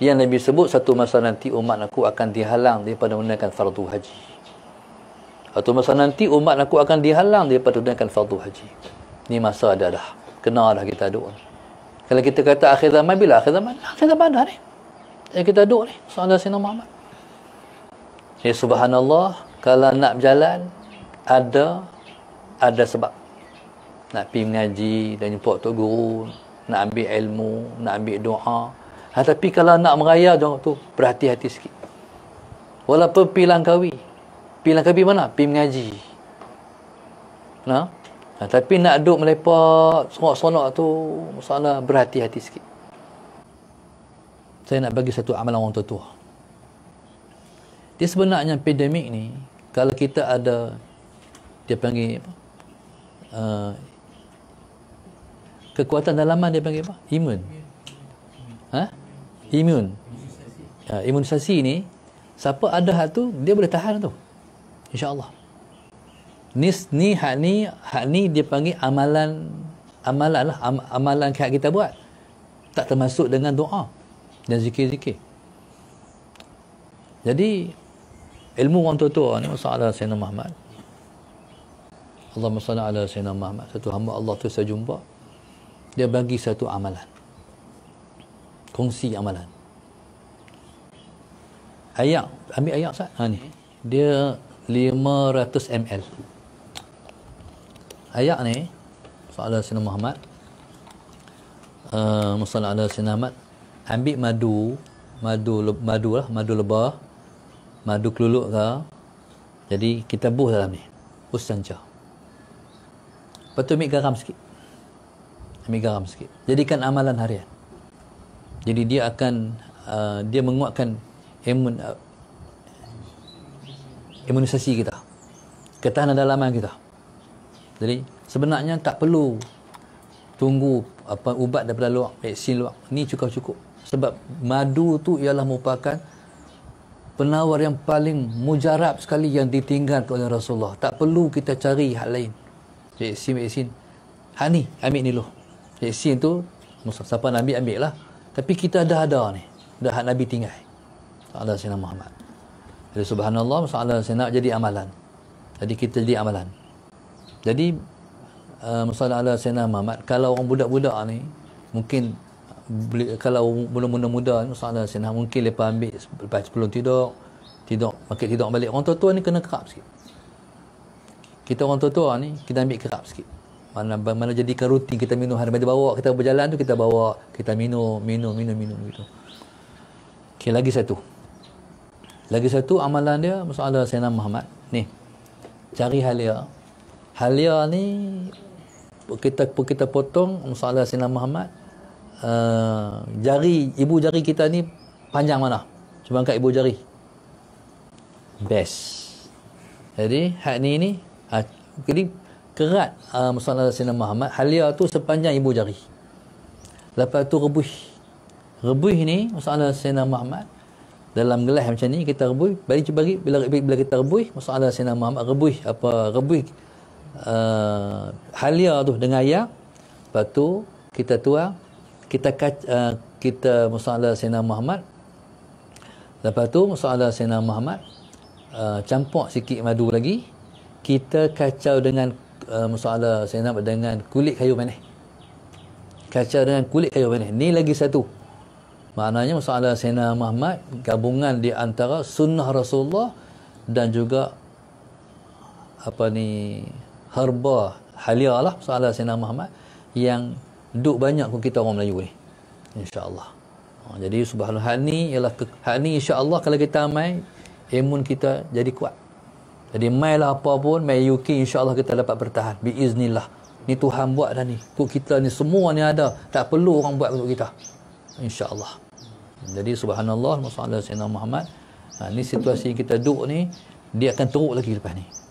yang Nabi sebut satu masa nanti umat aku akan dihalang daripada menunaikan fardu haji satu masa nanti umat aku akan dihalang daripada menunaikan fardu haji ni masa ada dah kena dah kita duk kalau kita kata akhir zaman bila akhir zaman akhir zaman dah ni yang kita duk ni soalan Sina Muhammad ya subhanallah kalau nak berjalan ada ada sebab nak pergi mengaji dan jumpa tok guru nak ambil ilmu nak ambil doa Ha, tapi kalau nak meraya jangan tu berhati-hati sikit. Walaupun pi langkawi. Pi langkawi mana? Pi mengaji. Nah. Ha? ha, tapi nak duduk melepak sorak-sorak tu masalah berhati-hati sikit. Saya nak bagi satu amalan orang tua-tua. Dia sebenarnya pandemik ni kalau kita ada dia panggil apa? Uh, kekuatan dalaman dia panggil apa? Iman. Ha? imun uh, imunisasi ni siapa ada hak tu dia boleh tahan tu insyaallah ni ni hak ni hak ni dia panggil amalan amalan lah am, amalan hak kita buat tak termasuk dengan doa dan zikir-zikir jadi ilmu orang tua-tua ni masalah Sayyidina Muhammad Allah SWT ala Sayyidina Muhammad satu hamba Allah tu saya jumpa dia bagi satu amalan kongsi amalan. Ayak, ambil ayak sat. Ha ni. Hmm. Dia 500 ml. Ayak ni soal Sina Muhammad. Uh, Masalah ala Sina Muhammad. Ambil madu, madu madu lah, madu lebah, madu keluluk ke. Jadi kita buh dalam ni. Usanja. Lepas tu ambil garam sikit. Ambil garam sikit. Jadikan amalan harian jadi dia akan uh, dia menguatkan imun uh, imunisasi kita ketahanan dalaman kita jadi sebenarnya tak perlu tunggu apa ubat daripada luar vaksin luar ni cukup-cukup sebab madu tu ialah merupakan penawar yang paling mujarab sekali yang ditinggalkan oleh Rasulullah tak perlu kita cari hal lain vaksin-vaksin ha ni ambil ni lu vaksin tu siapa nabi ambil ambil lah tapi kita dah ada ni. Dah Nabi tinggal. Ta'ala Sayyidina Muhammad. Jadi subhanallah, masalah saya nak jadi amalan. Jadi kita jadi amalan. Jadi, uh, masalah Allah Sayyidina Muhammad, kalau orang budak-budak ni, mungkin kalau belum muda-muda ni, masalah Sayyidina mungkin lepas ambil, lepas sebelum tidur, tidur, makin tidur balik. Orang tua-tua ni kena kerap sikit. Kita orang tua-tua ni, kita ambil kerap sikit mana mana jadi rutin kita minum hari mana bawa kita berjalan tu kita bawa kita minum minum minum minum gitu okey lagi satu lagi satu amalan dia masalah Sayyidina Muhammad ni cari halia halia ni kita kita potong masalah Sayyidina Muhammad uh, jari ibu jari kita ni panjang mana cuba angkat ibu jari best jadi hak ni ni ha, jadi kerat uh, ah, masalah Sayyidina Muhammad halia tu sepanjang ibu jari lepas tu rebuh rebuh ni masalah Sayyidina Muhammad dalam gelas macam ni kita rebuh bagi bagi bila, bila kita rebuh masalah Sayyidina Muhammad rebuh apa rebuh uh, ah, halia tu dengan air lepas tu kita tua kita uh, kita masalah Sayyidina Muhammad lepas tu masalah Sayyidina Muhammad uh, campur sikit madu lagi kita kacau dengan uh, masalah senap dengan kulit kayu manis kaca dengan kulit kayu manis ni lagi satu maknanya masalah Sena Muhammad gabungan di antara sunnah Rasulullah dan juga apa ni harba halia lah masalah Sena Muhammad yang duk banyak pun kita orang Melayu ni insyaAllah ha, jadi subhanallah hal ni ialah hal ni insyaAllah kalau kita amai imun kita jadi kuat jadi lah apa pun, mai UK insya-Allah kita dapat bertahan biiznillah. Ni Tuhan buat dah ni. Untuk kita ni semua ni ada, tak perlu orang buat untuk kita. Insya-Allah. Jadi subhanallah, masya Sayyidina Muhammad. Ha, ni situasi kita duduk ni dia akan teruk lagi lepas ni.